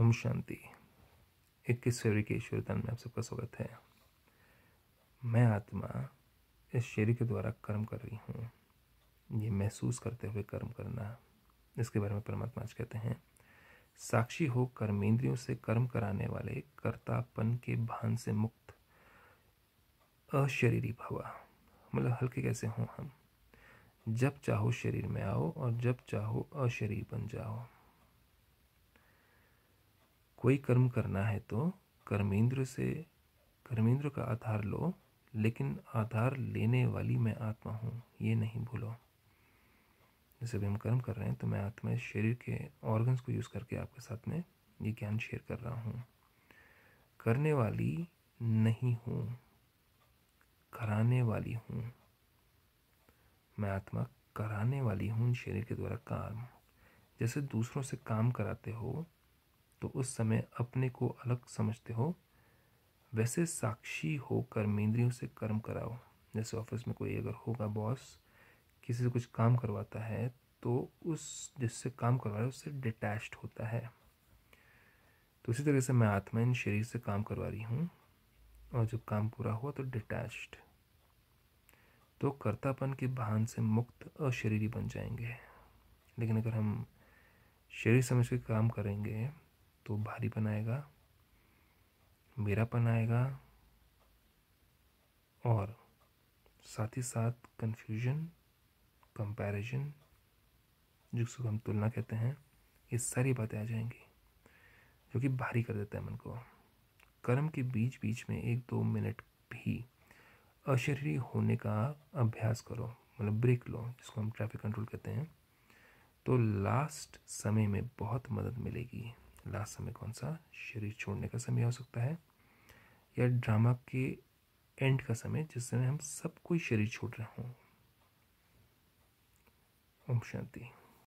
ओम शांति इक्कीस फेवरी के धन में आप सबका स्वागत है मैं आत्मा इस शरीर के द्वारा कर्म कर रही हूँ ये महसूस करते हुए कर्म करना इसके बारे में परमात्मा आज कहते हैं साक्षी हो कर्मेंद्रियों से कर्म कराने वाले कर्तापन के भान से मुक्त अशरीरी भवा मतलब हल्के कैसे हों हम जब चाहो शरीर में आओ और जब चाहो अशरीर बन जाओ कोई कर्म करना है तो कर्मेंद्र से कर्मेंद्र का आधार लो लेकिन आधार लेने वाली मैं आत्मा हूँ ये नहीं भूलो जैसे भी हम कर्म कर रहे हैं तो मैं आत्मा शरीर के ऑर्गन्स को यूज़ करके आपके साथ में ये ज्ञान शेयर कर रहा हूँ करने वाली नहीं हूँ कराने वाली हूँ मैं आत्मा कराने वाली हूँ शरीर के द्वारा काम जैसे दूसरों से काम कराते हो तो उस समय अपने को अलग समझते हो वैसे साक्षी हो इंद्रियों से कर्म कराओ जैसे ऑफिस में कोई अगर होगा बॉस किसी से कुछ काम करवाता है तो उस जिससे काम करवा रहा है उससे डिटैच्ड होता है तो इसी तरह से मैं आत्मा इन शरीर से काम करवा रही हूँ और जब काम पूरा हुआ तो डिटैच्ड तो कर्तापन के भान से मुक्त शरीरी बन जाएंगे लेकिन अगर हम शरीर समझ के काम करेंगे तो भारीपन आएगा मेरापन आएगा और साथ ही साथ कन्फ्यूजन कंपैरिजन जिसको हम तुलना कहते हैं ये सारी बातें आ जाएंगी जो कि भारी कर देता है मन को कर्म के बीच बीच में एक दो मिनट भी अशरीरी होने का अभ्यास करो मतलब ब्रेक लो जिसको हम ट्रैफिक कंट्रोल कहते हैं तो लास्ट समय में बहुत मदद मिलेगी लास्ट समय कौन सा शरीर छोड़ने का समय हो सकता है या ड्रामा के एंड का समय जिस समय हम सब कोई शरीर छोड़ रहे हों ओम शांति